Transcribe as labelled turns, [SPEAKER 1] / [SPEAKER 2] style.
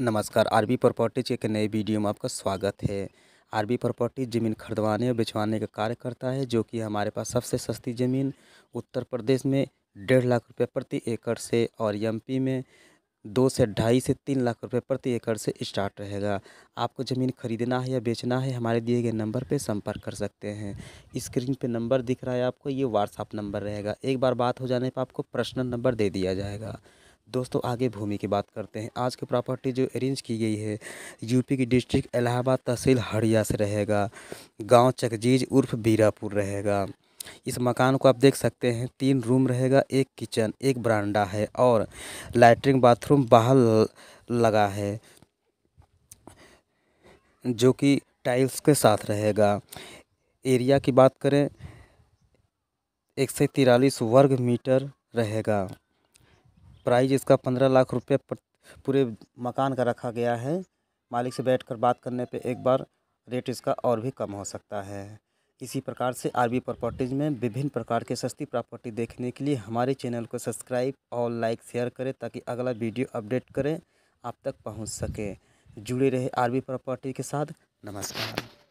[SPEAKER 1] नमस्कार RB properties के नए वीडियो में आपका स्वागत है आरबी प्रॉपर्टी ज़मीन खरीदवाने और बेचवाने का कार्य करता है जो कि हमारे पास सबसे सस्ती ज़मीन उत्तर प्रदेश में डेढ़ लाख रुपये प्रति एकड़ से और एमपी में दो से ढाई से तीन लाख रुपए प्रति एकड़ से स्टार्ट रहेगा आपको ज़मीन खरीदना है या बेचना है हमारे दिए गए नंबर पर संपर्क कर सकते हैं स्क्रीन पर नंबर दिख रहा है आपको ये व्हाट्सअप नंबर रहेगा एक बार बात हो जाने पर आपको पर्सनल नंबर दे दिया जाएगा दोस्तों आगे भूमि की बात करते हैं आज की प्रॉपर्टी जो अरेंज की गई है यूपी की डिस्ट्रिक्ट इलाहाबाद तहसील हड़िया से रहेगा गांव चकजीज उर्फ बीरापुर रहेगा इस मकान को आप देख सकते हैं तीन रूम रहेगा एक किचन एक बरान्डा है और लैटरिन बाथरूम बाहर लगा है जो कि टाइल्स के साथ रहेगा एरिया की बात करें एक से तिरालीस वर्ग मीटर रहेगा प्राइज इसका पंद्रह लाख रुपये पूरे मकान का रखा गया है मालिक से बैठकर बात करने पे एक बार रेट इसका और भी कम हो सकता है इसी प्रकार से आरबी प्रॉपर्टीज़ में विभिन्न प्रकार के सस्ती प्रॉपर्टी देखने के लिए हमारे चैनल को सब्सक्राइब और लाइक शेयर करें ताकि अगला वीडियो अपडेट करें आप तक पहुंच सके जुड़े रहे आरबी प्रॉपर्टी के साथ नमस्कार